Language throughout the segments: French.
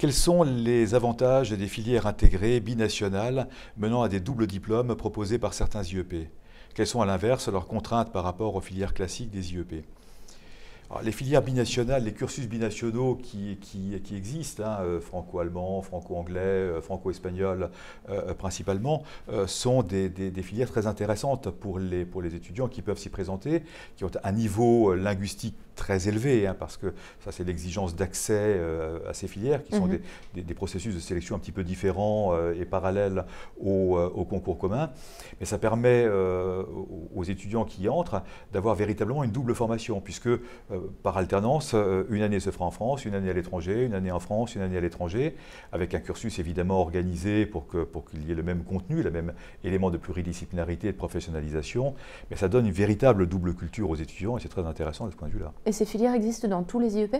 Quels sont les avantages des filières intégrées binationales menant à des doubles diplômes proposés par certains IEP Quelles sont à l'inverse leurs contraintes par rapport aux filières classiques des IEP ah, les filières binationales, les cursus binationaux qui, qui, existent, hein, euh, franco-allemand, franco-anglais, euh, franco-espagnol euh, principalement, sont des, des, filières très intéressantes pour les, pour les étudiants qui peuvent s'y présenter, qui ont un niveau linguistique très élevé, hein, parce que ça c'est l'exigence d'accès à ces filières, qui sont mhm. des, des, processus de sélection un petit peu différents et parallèles au, au, concours commun. Mais ça permet aux étudiants qui y entrent d'avoir véritablement une double formation, puisque euh, par alternance, euh, une année se fera en France, une année à l'étranger, une année en France, une année à l'étranger, avec un cursus évidemment organisé pour qu'il y ait le même contenu, le même élément de pluridisciplinarité et de professionnalisation. Mais ça donne une véritable double culture aux étudiants et c'est très intéressant de ce point de vue-là. Et ces filières existent dans tous les IEP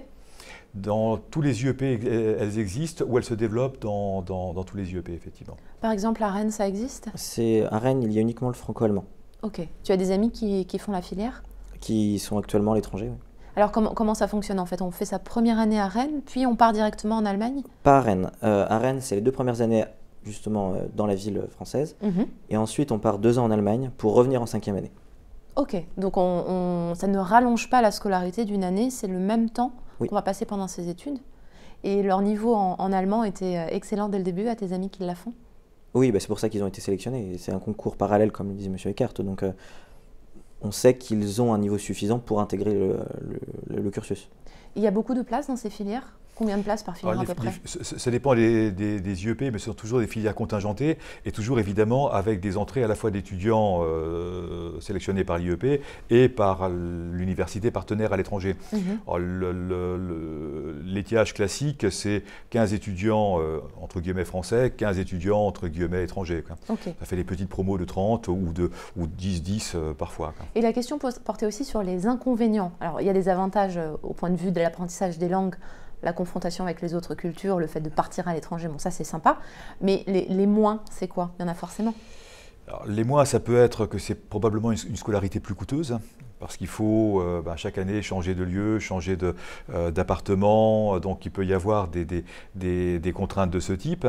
dans tous les IEP, elles existent ou elles se développent dans, tous les IEP, effectivement. Par exemple, à Rennes, ça existe À Rennes, il y a uniquement le franco-allemand. Ok. Tu as des amis qui, qui font la filière Qui sont actuellement à l'étranger, oui. Alors comment, ça fonctionne en fait On fait sa première année à Rennes, puis on part directement en Allemagne Pas à Rennes. Euh, à Rennes, c'est les deux premières années justement euh, dans la ville française. Mhm. Et ensuite, on part deux ans en Allemagne pour revenir en cinquième année. Ok, donc ça ne rallonge pas la scolarité d'une année, c'est le même temps qu'on va passer pendant ses études. Et leur niveau en, allemand était euh, excellent dès le début à tes amis qui la font Oui, bah c'est pour ça qu'ils ont été sélectionnés. C'est un concours parallèle, comme le disait M. Eckert. Donc, on sait qu'ils ont un niveau suffisant pour intégrer le, cursus. Il y a beaucoup de places dans ces filières Combien de places par ah, filière à Ça dépend des, IEP, mais ce sont toujours des filières contingentées et toujours évidemment avec des entrées à la fois d'étudiants euh, sélectionnés par l'IEP et par l'université partenaire à l'étranger. Mhm. L'étiage classique, c'est 15 étudiants euh, entre guillemets français, 15 étudiants entre guillemets étrangers. Ça fait des petites promos de 30 ou de ou 10-10 euh, parfois. Et la question portait aussi sur les inconvénients. Alors il y a des avantages au point de vue de l'apprentissage des langues la confrontation avec les autres cultures, le fait de partir à l'étranger, bon ça c'est sympa, mais les, les moins, c'est quoi Il y en a forcément les mois, ça peut être que c'est probablement une, scolarité plus coûteuse, hein, parce qu'il faut euh, bah, chaque année changer de lieu, changer euh, d'appartement, donc il peut y avoir des, contraintes de ce type.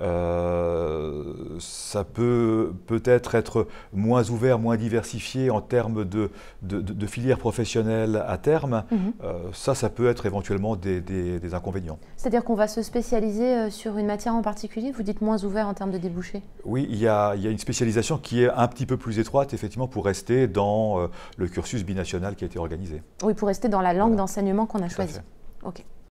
Euh, ça peut peut-être être moins ouvert, moins diversifié en termes de, de, filières professionnelles à terme. Mhm. ça, ça peut être éventuellement des, inconvénients. C'est-à-dire qu'on va se spécialiser sur une matière en particulier Vous dites moins ouvert en termes de débouchés Oui, il y il y a une spécialisation qui est un petit peu plus étroite, effectivement, pour rester dans euh, le cursus binational qui a été organisé. Oui, pour rester dans la langue d'enseignement qu'on a choisie. Ok.